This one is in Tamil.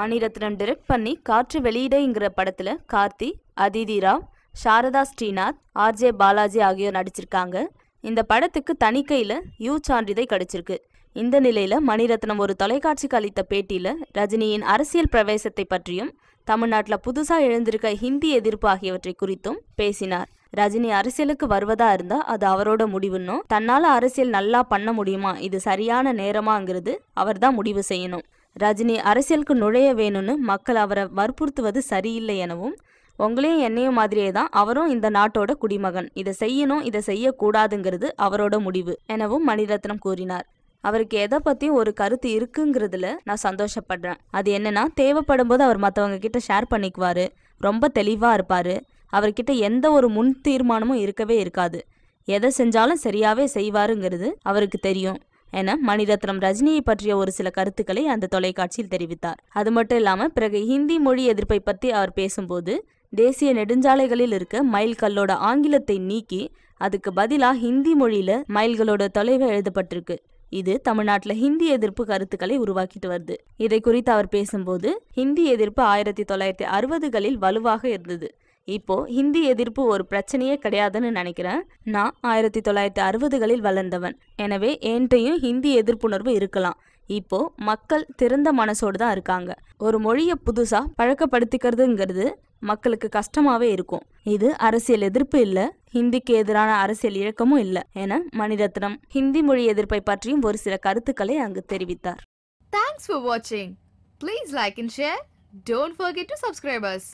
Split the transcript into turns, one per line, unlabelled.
மணிரத்னம் டிரெக்ட் பண்ணி காற்று வெளியிடங்கிற படத்தில் கார்த்தி அதிதி ராவ் சாரதா ஸ்ரீநாத் ஆர்ஜே பாலாஜி ஆகியோர் நடிச்சிருக்காங்க இந்த படத்துக்கு தணிக்கையில் யூ சான்றிதழ் கிடைச்சிருக்கு இந்த நிலையில் மணிரத்னம் ஒரு தொலைக்காட்சிக்கு அளித்த பேட்டியில் ரஜினியின் அரசியல் பிரவேசத்தை பற்றியும் தமிழ்நாட்டில் புதுசாக எழுந்திருக்க ஹிந்தி எதிர்ப்பு ஆகியவற்றை குறித்தும் பேசினார் ரஜினி அரசியலுக்கு வருவதா இருந்தா அது அவரோட முடிவுன்னும் தன்னால அரசியல் நல்லா பண்ண முடியுமா இது சரியான நேரமாங்கிறது அவர்தான் முடிவு செய்யணும் ரஜினி அரசியலுக்கு நுழைய வேணும்னு மக்கள் அவரை வற்புறுத்துவது சரியில்லை எனவும் உங்களையும் என்னையும் மாதிரியே தான் அவரும் இந்த நாட்டோட குடிமகன் இதை செய்யணும் இதை செய்யக்கூடாதுங்கிறது அவரோட முடிவு எனவும் மணிரத்னம் கூறினார் அவருக்கு எதை பற்றியும் ஒரு கருத்து இருக்குங்கிறதுல நான் சந்தோஷப்படுறேன் அது என்னன்னா தேவைப்படும் போது அவர் மற்றவங்க கிட்ட ஷேர் பண்ணிக்குவார் ரொம்ப தெளிவாக இருப்பார் அவர்கிட்ட எந்த ஒரு முன் தீர்மானமும் இருக்கவே இருக்காது எதை செஞ்சாலும் சரியாகவே செய்வாருங்கிறது அவருக்கு தெரியும் என மணிரத்னம் ரஜினியை பற்றிய ஒரு சில கருத்துக்களை அந்த தொலைக்காட்சியில் தெரிவித்தார் அது மட்டும் இல்லாமல் பிறகு ஹிந்தி மொழி எதிர்ப்பை பற்றி அவர் பேசும்போது தேசிய நெடுஞ்சாலைகளில் இருக்க மைல் கல்லோட ஆங்கிலத்தை நீக்கி அதுக்கு பதிலாக ஹிந்தி மொழியில மைல்களோட தொலைவு எழுதப்பட்டிருக்கு இது தமிழ்நாட்டில் ஹிந்தி எதிர்ப்பு கருத்துக்களை உருவாக்கிட்டு வருது இதை குறித்து அவர் பேசும்போது ஹிந்தி எதிர்ப்பு ஆயிரத்தி தொள்ளாயிரத்தி அறுபதுகளில் வலுவாக இருந்தது இப்போ ஹிந்தி எதிர்ப்பு ஒரு பிரச்சனையே கிடையாதுன்னு நினைக்கிறேன் நான் ஆயிரத்தி தொள்ளாயிரத்தி அறுபதுகளில் வளர்ந்தவன் எனவே என்கிட்டையும் ஹிந்தி எதிர்ப்புணர்வு இருக்கலாம் இப்போ மக்கள் திறந்த மனசோடு தான் இருக்காங்க ஒரு மொழியை புதுசாக பழக்கப்படுத்திக்கிறதுங்கிறது மக்களுக்கு கஷ்டமாகவே இருக்கும் இது அரசியல் எதிர்ப்பு இல்லை ஹிந்திக்கு எதிரான அரசியல் இழக்கமும் இல்லை என மணிரத்னம் ஹிந்தி மொழி எதிர்ப்பை பற்றியும் ஒரு சில கருத்துக்களை அங்கு தெரிவித்தார்
தேங்க்ஸ் ஃபார் வாட்சிங் please like and share don't forget to subscribers